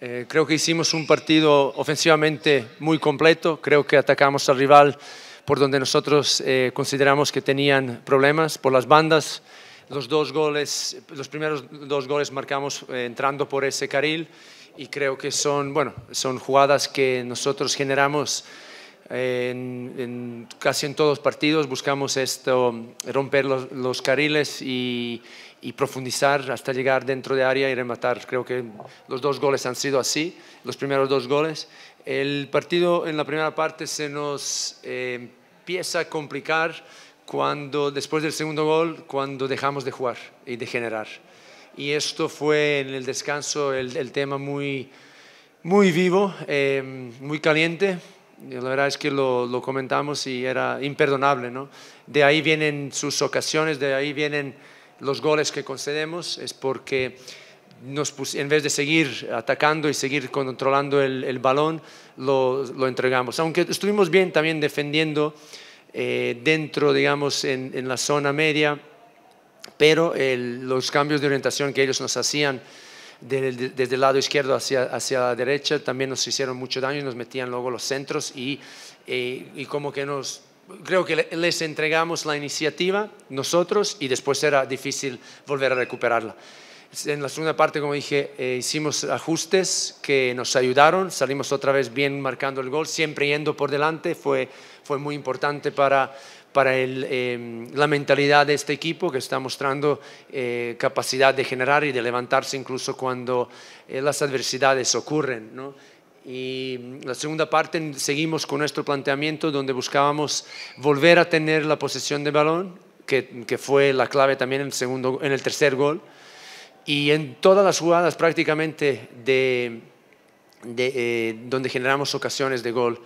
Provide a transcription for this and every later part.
Eh, creo que hicimos un partido ofensivamente muy completo, creo que atacamos al rival por donde nosotros eh, consideramos que tenían problemas, por las bandas. Los, dos goles, los primeros dos goles marcamos eh, entrando por ese carril y creo que son, bueno, son jugadas que nosotros generamos en, casi en todos los partidos buscamos esto, romper los, carriles y, profundizar hasta llegar dentro de área y rematar. Creo que los dos goles han sido así, los primeros dos goles. El partido en la primera parte se nos eh, empieza a complicar cuando, después del segundo gol, cuando dejamos de jugar y de generar. Y esto fue en el descanso el, tema muy, muy vivo, eh, muy caliente la verdad es que lo, comentamos y era imperdonable, ¿no? De ahí vienen sus ocasiones, de ahí vienen los goles que concedemos, es porque nos en vez de seguir atacando y seguir controlando el, balón, lo, entregamos. Aunque estuvimos bien también defendiendo eh, dentro, digamos, en, la zona media, pero los cambios de orientación que ellos nos hacían, desde el lado izquierdo hacia, hacia la derecha, también nos hicieron mucho daño y nos metían luego los centros y, eh, y como que nos, creo que les entregamos la iniciativa nosotros y después era difícil volver a recuperarla. En la segunda parte, como dije, eh, hicimos ajustes que nos ayudaron, salimos otra vez bien marcando el gol, siempre yendo por delante, fue, fue muy importante para, para em, la mentalidad de este equipo que está mostrando eh, capacidad de generar y de levantarse incluso cuando eh, las adversidades ocurren. Y mm, la segunda parte seguimos con nuestro planteamiento donde buscábamos volver a tener la posesión de balón, que, fue la clave también en el, segundo, en el tercer gol. Y en todas las jugadas prácticamente de eh, donde generamos ocasiones de gol.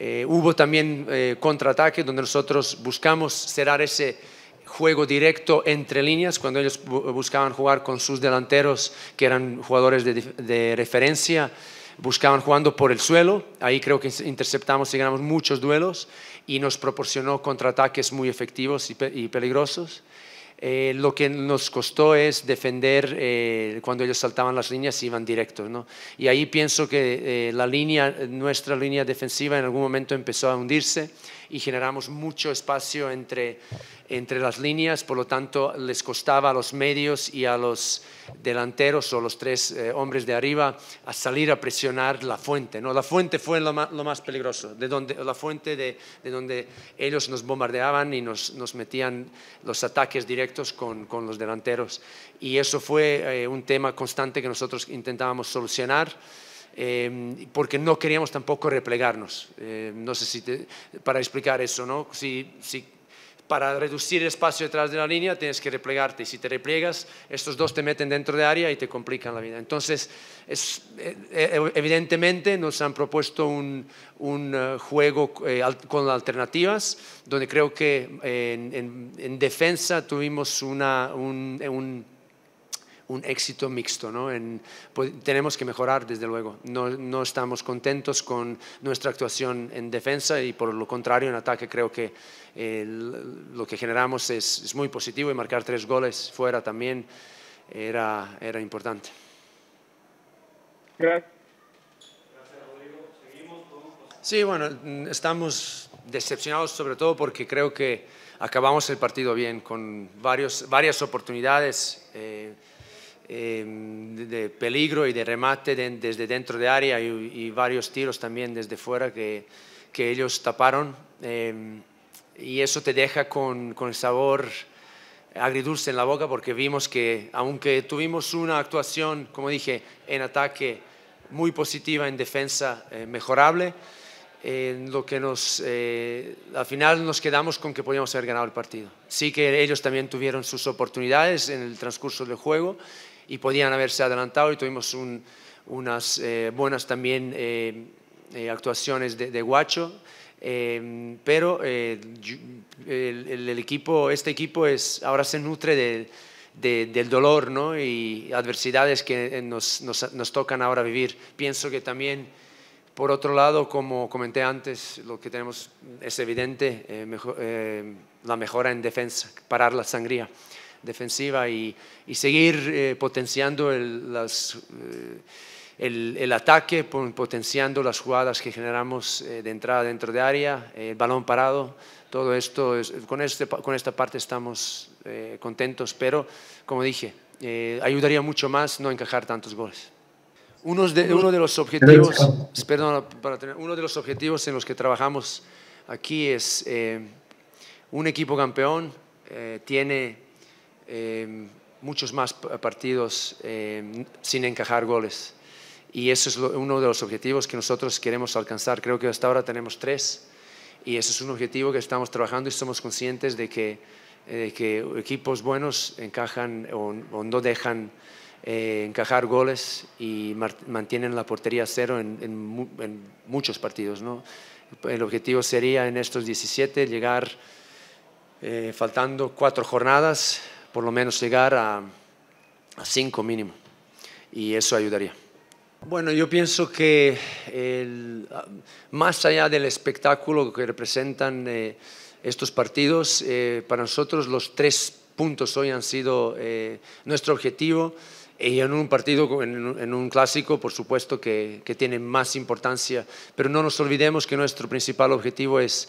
Eh, hubo también eh, contraataques donde nosotros buscamos cerrar ese juego directo entre líneas cuando ellos buscaban jugar con sus delanteros que eran jugadores de, referencia, buscaban jugando por el suelo, ahí creo que interceptamos y ganamos muchos duelos y nos proporcionó contraataques muy efectivos y peligrosos. Eh, lo que nos costó es defender eh, cuando ellos saltaban las líneas y iban directos. Y ahí pienso que eh, nuestra línea defensiva en algún momento empezó a hundirse y generamos mucho espacio entre, las líneas, por lo tanto les costaba a los medios y a los delanteros o los tres eh, hombres de arriba a salir a presionar la fuente. ¿no? La fuente fue lo más, peligroso, de donde, la fuente de, donde ellos nos bombardeaban y nos, metían los ataques directos con, los delanteros. Y eso fue eh, un tema constante que nosotros intentábamos solucionar. Em, porque no queríamos tampoco replegarnos. Em, no sé si para explicar eso, ¿no? Si, si para reducir el espacio detrás de la línea tienes que replegarte y si te repliegas, estos dos te meten dentro de área y te complican la vida. Entonces, es, eh, eh, evidentemente nos han propuesto un, un eh, juego con alternativas, donde creo que en, defensa tuvimos una, un un éxito mixto. ¿no? En, pues, tenemos que mejorar, desde luego. No, no, estamos contentos con nuestra actuación en defensa y por lo contrario en ataque creo que lo que generamos es, es, muy positivo y marcar tres goles fuera también era, era importante. Gracias. Sí, bueno, estamos decepcionados sobre todo porque creo que acabamos el partido bien, con varios, varias oportunidades. Eh, Em, de peligro y de remate desde dentro de área y, varios tiros también desde fuera que, que ellos taparon. Em, y eso te deja con, con el sabor agridulce en la boca porque vimos que aunque tuvimos una actuación, como dije, en ataque muy positiva, en defensa eh, mejorable, en eh, lo que nos, eh, al final nos quedamos con que podíamos haber ganado el partido. Sí que ellos también tuvieron sus oportunidades en el transcurso del juego y podían haberse adelantado y tuvimos unas eh, buenas también eh, eh, actuaciones de, Guacho. pero el, equipo, este equipo es, ahora se nutre del dolor ¿no? y adversidades que nos, nos, nos tocan ahora vivir. Pienso que también por otro lado, como comenté antes, lo que tenemos es evidente, mejor, la mejora en defensa, parar la sangría defensiva y, seguir eh, potenciando el, eh, ataque, potenciando las jugadas que generamos eh, de entrada dentro de área, el balón parado. Todo esto, este, con, esta parte estamos contentos, pero como dije, ayudaría mucho más no encajar tantos goles. Uno de, uno de, los objetivos, perdón, uno de los objetivos en los que trabajamos aquí es un equipo campeón tiene Em, muchos más partidos em, sin encajar goles. Y eso es uno de los objetivos que nosotros queremos alcanzar. Creo que hasta ahora tenemos tres y eso es un objetivo que estamos trabajando y somos conscientes de que, que equipos buenos encajan o, no dejan eh, encajar goles y mantienen la portería cero en, muchos partidos. ¿no? El objetivo sería en estos 17 llegar eh, faltando cuatro jornadas por lo menos llegar a, cinco mínimo. Y eso ayudaría. Bueno, yo pienso que ah, más allá del espectáculo que representan eh, estos partidos, eh, para nosotros los tres puntos hoy han sido eh, nuestro objetivo y en un partido, en un, clásico, por supuesto que tiene más importancia, pero no nos olvidemos que nuestro principal objetivo es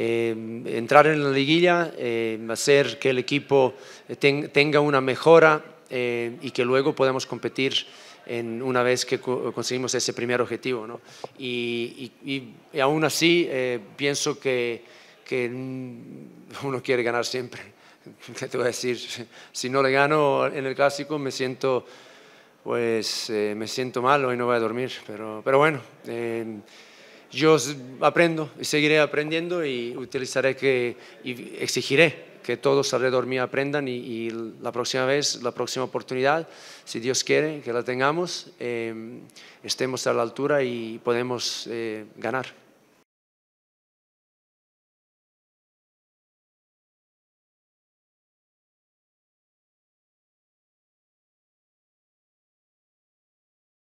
eh, entrar en la liguilla, eh, hacer que el equipo tenga una mejora eh, y que luego podamos competir en una vez que conseguimos ese primer objetivo. Y, aún así eh, pienso que, uno quiere ganar siempre. ¿Qué te voy a decir? Si no le gano en el clásico me siento pues eh, me siento mal, hoy no voy a dormir, pero, pero bueno, yo aprendo y seguiré aprendiendo y utilizaré que, y exigiré que todos alrededor mío aprendan y, la próxima vez, la próxima oportunidad, si Dios quiere que la tengamos, em, estemos a la altura y podemos eh, ganar.